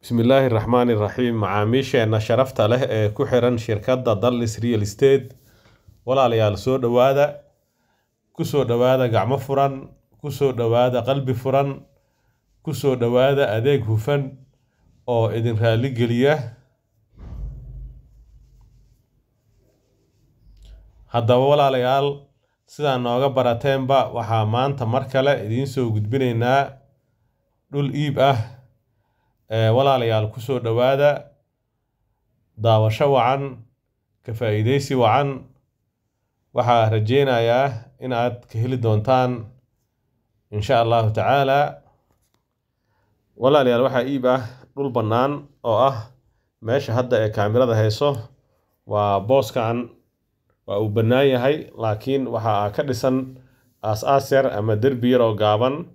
bismillaahi raxmaan iraxiim macaamiisheena sharafta leh ee ku xiran shirkadda dallis real state walaalayaal soo dhowaada kusoo dhowaada gacmo furan kusoo dhowaada qalbi furan kusoo dhowaada adeeg hufan oo idin raali geliya haddaba walaalayaal sidaa nooga barateenba waxaa maanta mar kale idiin soo gudbinaynaa dhul iib ah walaalayaal kusoo dhowaada daawasho wacan ka faa'iidaysi wacan waxaa rajeynayaa inaad ka heli doontaan insha allahu tacaalaa walaalayaal waxaa iib ah dhul bannaan oo ah meesha hadda ee kaamirada hayso waa booskan waa uu bannaan yahay laakiin waxa waxaa ka dhisan aas-aas yar ama derbi yar oo gaaban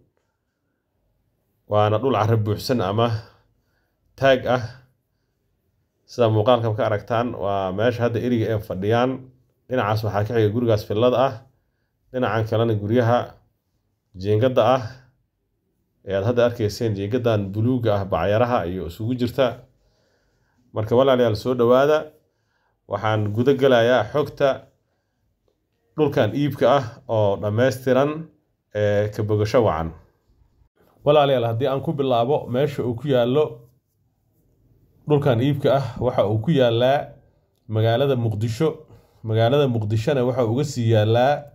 waana dhul carro buuxsan ama taag ah sida muuqaalka ka aragtaan waa meesha hadda eriga ay fadhiyaan dhinacaas waxaa ka xiga gurigaas fillada ah dhinacan kalena guryaha jiingada ah ayaad hadda arkayseen jiingadan buluuga ah bacyaraha iyo isugu jirta marka walaalayaal soo dhowaada waxaan gudo galayaa xogta dhulkan iibka ah oo dhammaystiran ee kabogasho wacan walaalayaal haddii aan ku bilaabo meesha uu ku yaallo dhulkan iibka ah waxa uu ku yaalaa magaalada muqdisho magaalada muqdishona waxa uga sii yaalaa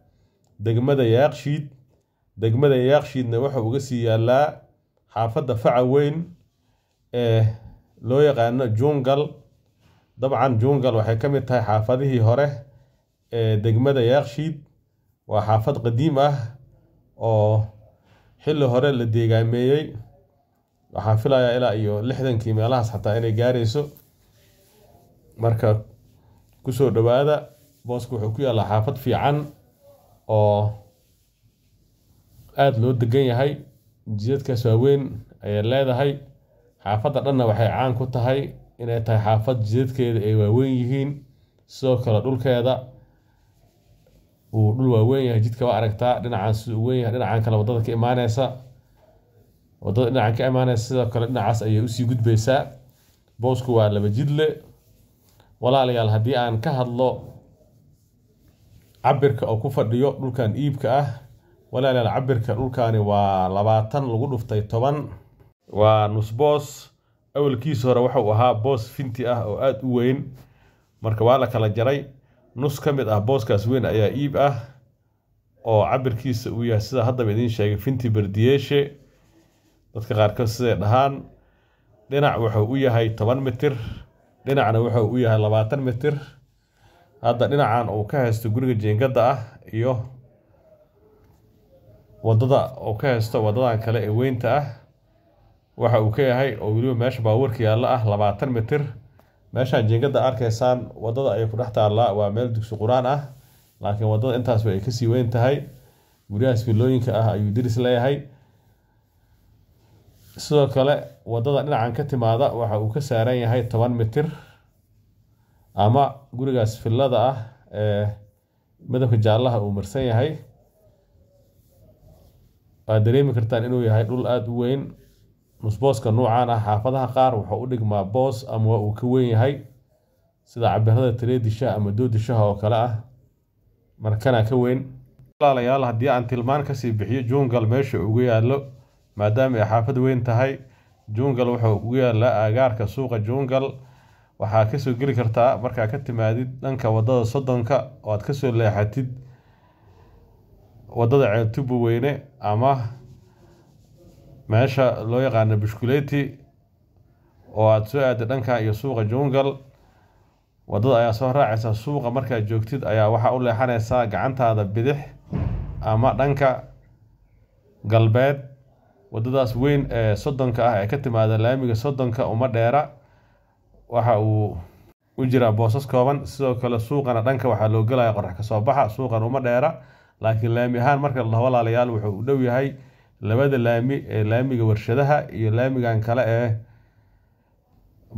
degmada yaaqshiid degmada yaaqshiidna waxa uga sii yaalaa xaafadda faca weyn ee loo yaqaano jungal dabcan jungal waxay ka mid tahay xaafadihii hore ee degmada yaaqshiid waa xaafad qadiim ah oo xilli hore la deegaameeyey waxaa filayaa ilaa iyo lixdankii meelahaas xataa inay gaarayso marka kusoo dhowaada booska wuxuu ku yaallaa xaafad fiican oo aada loo degan yahay jidadkaas waaweyn ayay leedahay xaafadda dhanna waxay caan ku tahay inay tahay xaafad jidadkeeda ay waaweyn yihiin sidoo kale dhulkeeda uu dhul waaweyn yahay jidka waa aragtaa dhinacan siduu weyn yahay dhinacan kale wadada ka imaaneysa waddada dhinacan ka imaanaysa sidoo kale dhinacaas ayay usii gudbaysaa boosku waa laba jidle walaalayaal haddii aan ka hadlo cabirka oo ku fadhiyo dhulkan iibka ah walaalayaal cabirka dhulkani waa labaatan lagu dhuftay toban waa nusboos awalkiisa hore waxa uu ahaa boos finti ah oo aada u weyn marka waa la kala jaray nus ka mid ah booskaas weyn ayaa iib ah oo cabirkiisa uu yahay sidaa haddaba idiin sheegay finti berdiyeeshe dadka qaarkood siday dhahaan dhinac wuxuu u yahay toban mitir dhinacna wuxuu u yahay labaatan mitir hadda dhinacan uu ka haysto guriga jiingada ah iyo wadada uu ka haysto wadadan kale ee weynta ah waxa uu ka yahay oo weliba meesha baabuurka yaallo ah labaatan mitir meeshaan jiingada arkaysaan wadada ayay ku dhex taallaa waa meel dugsi qur-aan ah laakiin wadada intaasba ay kasii weyn tahay guryahaas filooyinka ah ayuu diris leeyahay sidoo kale wadada dhinacan ka timaada waxa uu ka saaran yahay toban mitir ama gurigaas fillada ah ee midabka jaallaha uu marsan yahay waad dareemi kartaan inuu yahay dhul aada u weyn musbooska nuucaan ah xaafadaha qaar wuxuu u dhigmaa boos ama waa uu ka weyn yahay sida cabirada taleedishaha ama doodishaha oo kale ah markana ka weyn walaalayaal haddii aan tilmaan kasii bixiyo juungal meesha ugu yaallo maadaama ay xaafad weyn tahay jungal wuxuu ugu yaalaa agaarka suuqa jungal waxaa kasoo geli kartaa markaa ka timaadid dhanka wadada soddonka oo aad kasoo leexatid wadada ceeltubo weyne ama meesha loo yaqaano bushkuleti oo aada soo aada dhanka iyo suuqa jungal wadada ayaa soo raacaysa suuqa markaad joogtid ayaa waxaa u leexanaysaa gacantaada bidix ama dhanka galbeed wadadaas weyn ee soddonka ah ee ka timaada laamiga soddonka uma dheera waxa uu u jiraa boosas kooban sidoo kale suuqana dhanka waxaa loo gelaya qorax soo baxa suuqan uma dheera laakiin laami ahaan marka lawalaalayaal wuxuu u dhow yahay labada laami ee laamiga warshadaha iyo laamigan kale ee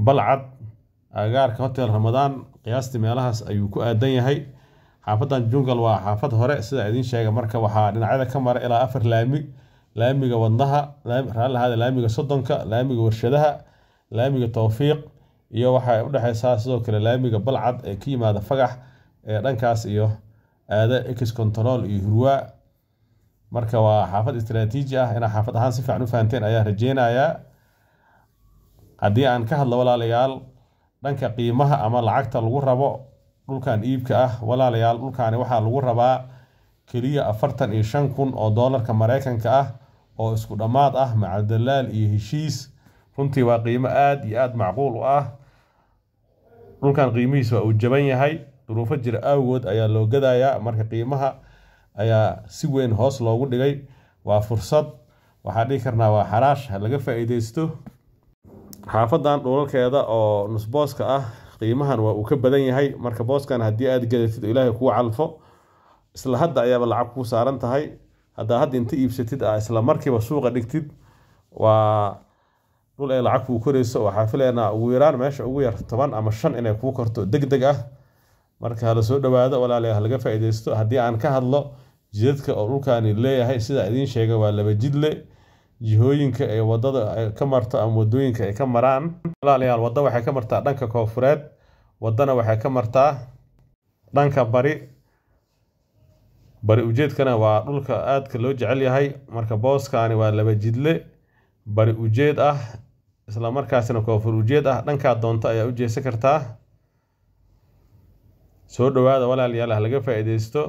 balcad agaarka hotel ramadaan qiyaastii meelahaas ayuu ku aadan yahay xaafaddan jungal waa xaafad hore sida idiin sheega marka waxaa dhinacyada ka mara ilaa afar laami laamiga wadnaha raallahada laamiga soddonka laamiga warshadaha laamiga tawfiiq iyo waxa udhexeysaa sidoo kale laamiga balcad ee ka yimaada fagax ee dhankaas iyo aada ex control iyo hurwaa marka waa xaafad istraatiiji ah inaa xaafad ahaan si fiican u fahanteen ayaa rajeynayaa haddii aan ka hadlo walaalayaal dhanka qiimaha ama lacagta lagu rabo dhulkan iibka ah walaalayaal dhulkaani waxaa lagu rabaa keliya afartan iyo shan kun oo doolarka mareykanka ah oo isku dhammaad ah maca iyo heshiis runtii waa qiimo aada iyo aada macquul u ah dhulkan qiimihiis waa uu jaban yahay duruufo jira awgood ayaa loo gadayaa marka qiimaha ayaa si weyn hoos loogu dhigay waa fursad waxaan dhihi karnaa waa xaraash ha laga faa xaafadan dhulalkeeda oo nusbooska ah qiimahan waa uu ka badan yahay marka booskan haddii aad gadatid ilaahay kuu calfo isla hadda ayaaba lacag kuu saaran tahay hadaa hadda inta iibsatid aa ah, isla suuqa dhigtid waa dhul ay lacag kuu korayso waxaa filaynaa ugu yaraan meesha ugu yar toban ama shan inay kuu korto deg deg ah marka halasoo dhawaado dhowaado walaale halaga faa'iidaysto haddii aan ka hadlo jidadka oo dhulkaani leeyahay sidaa idiin sheega waa laba jidle jihooyinka ee wadada ka marto ama wadooyinka ay ka maraan walaalayaal wadda waxay ka martaa dhanka koonfureed waddana waxay ka martaa dhanka bari bari ujeedkana waa dhulka aadka loo jecel yahay marka booskaani waa laba jidle bari ujeed ah isla markaasina koofur ujeed ah dhankaa doonto ayaa u jeesan kartaa soo dhowaada walaalayaal ah laga faa'iidaysto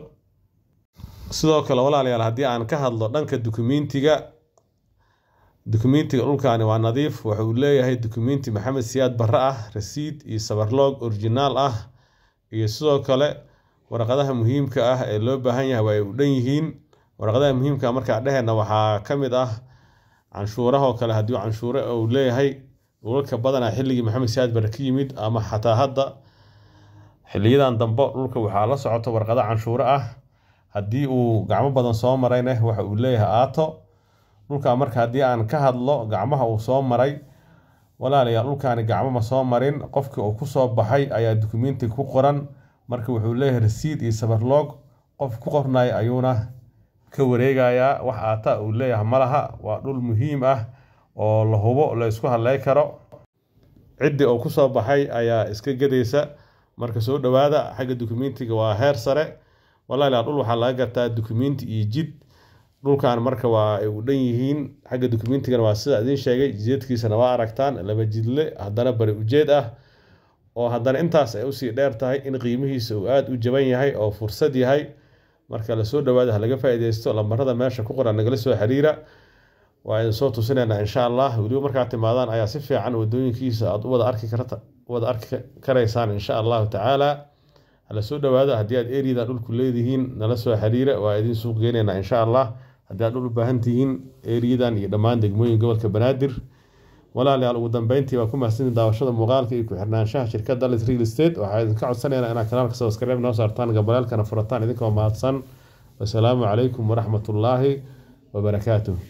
sidoo kale walaalayaal haddii aan ka hadlo dhanka dukumentiga dukumentiga dhulkaani waa nadiif uu leeyahay dukumenti maxamed siyaad barre ah rasiid iyo sabarloog originaal ah iyo sidoo kale warqadaha muhiimka ah ee loo baahan yahay waa ay u dhan yihiin waraqadaha muhiimka ah markaa dheheenna waxaa ka mid ah canshuurahoo kale haddii canshuure uu leeyahay dhulka badanaa xilligii maxamed saad bare ka yimid ama xataa hadda xiliyadan dambe dhulka waxaa la socota warqado canshuure ah haddii uu gacmo badan soo marayna waxa uu leeyahay aato dhulkaa marka haddii aan ka hadlo gacmaha uu soo maray walaalayaal dhulkaani gacmo ma soo marin qofkii uu ku soo baxay ayaa dukumiinti ku qoran marka wuxuu leeyahay rasiid iyo sabarloog qof ku qornaya ayuuna ka wareegayaa wax aataa uu leeyahay malaha waa dhul muhiim ah oo la hubo la ysku hadlay karo ciddii oo ku soo baxay ayaa iska gedaysa marka soo dhowaada xagga dukumentiga waa heer sare walahi dhul waxaa laga gartaa dukumenti iyo jid dhulkan marka waa ay u dhan yihiin xagga dukumentigana waa sida idiin sheegay jeedkiisana waa aragtaan laba jidle haddana bari ujeed ah oo haddana intaas ay usii dheer tahay in qiimihiisa uu aada u jaban yahay oo fursad yahay marka lasoo dhawaada ha laga faa lambarada meesha ku qoran nagala soo xiriira waa idin soo tusinayna insha allah weliba markaa timaadaan ayaa si fiican wadooyinkiisa aada uwada arki karaysaan insha allahu tacaala halasoo soo dhawaada haddii aad eriadan dhulku leedihiin nala soo xiriira waa idin suuq geenayna insha allah haddii aad dhul u baahantihiin eriyadan iyo dhammaan degmooyin gobolka banaadir walaalayaal ugu dambeyntii waa ku mahadsanid daawashada muuqaalka iyo ku-xirnaanshaha shirkadda lit real estate waxaa idinka codsanayna inaad kanaalka sabskreeb noo saartaan gabalaalkana furataan idinkoo mahadsan wasalaamu calaykum waraxmatullaahi wabarakaatuh